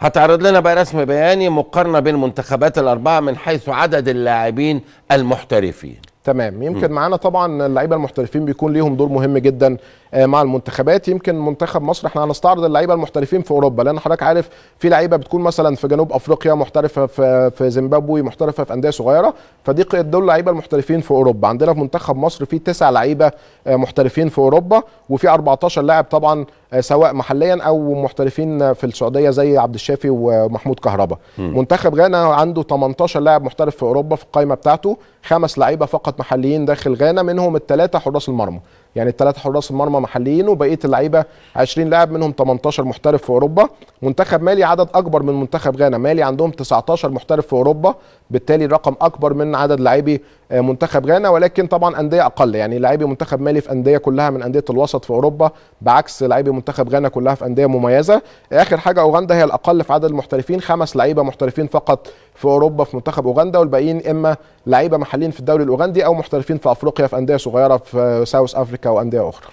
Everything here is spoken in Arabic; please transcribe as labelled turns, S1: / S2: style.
S1: هتعرض لنا بقى رسم بياني مقارنه بين المنتخبات الاربعه من حيث عدد اللاعبين المحترفين
S2: تمام يمكن معانا طبعا اللعيبه المحترفين بيكون ليهم دور مهم جدا آه، مع المنتخبات يمكن منتخب مصر احنا هنستعرض اللعيبه المحترفين في اوروبا لان حضرتك عارف في لعيبه بتكون مثلا في جنوب افريقيا محترفه في في زيمبابوي محترفه في انديه صغيره فدي دول اللعيبه المحترفين في اوروبا عندنا في منتخب مصر في تسع لعيبه آه، محترفين في اوروبا وفي 14 لاعب طبعا آه، سواء محليا او محترفين في السعوديه زي عبد الشافي ومحمود كهربا منتخب غانا عنده 18 لاعب محترف في اوروبا في القائمه بتاعته خمس لعيبه فقط محليين داخل غانا منهم الثلاثه حراس المرمى يعني الثلاث حراس المرمى محليين وبقيه اللعيبه 20 لاعب منهم 18 محترف في اوروبا منتخب مالي عدد اكبر من منتخب غانا مالي عندهم 19 محترف في اوروبا بالتالي رقم اكبر من عدد لاعبي آه، منتخب غانا ولكن طبعا انديه اقل يعني لاعبي منتخب مالي في انديه كلها من انديه الوسط في اوروبا بعكس لاعبي منتخب غانا كلها في انديه مميزه اخر حاجه اوغندا هي الاقل في عدد المحترفين خمس لعيبه محترفين فقط في اوروبا في منتخب اوغندا والباقيين اما لعيبه محليين في الدوري الاوغندي او محترفين في افريقيا في انديه صغيره في ساوث آه، افريقيا Zwickau an der Ocht.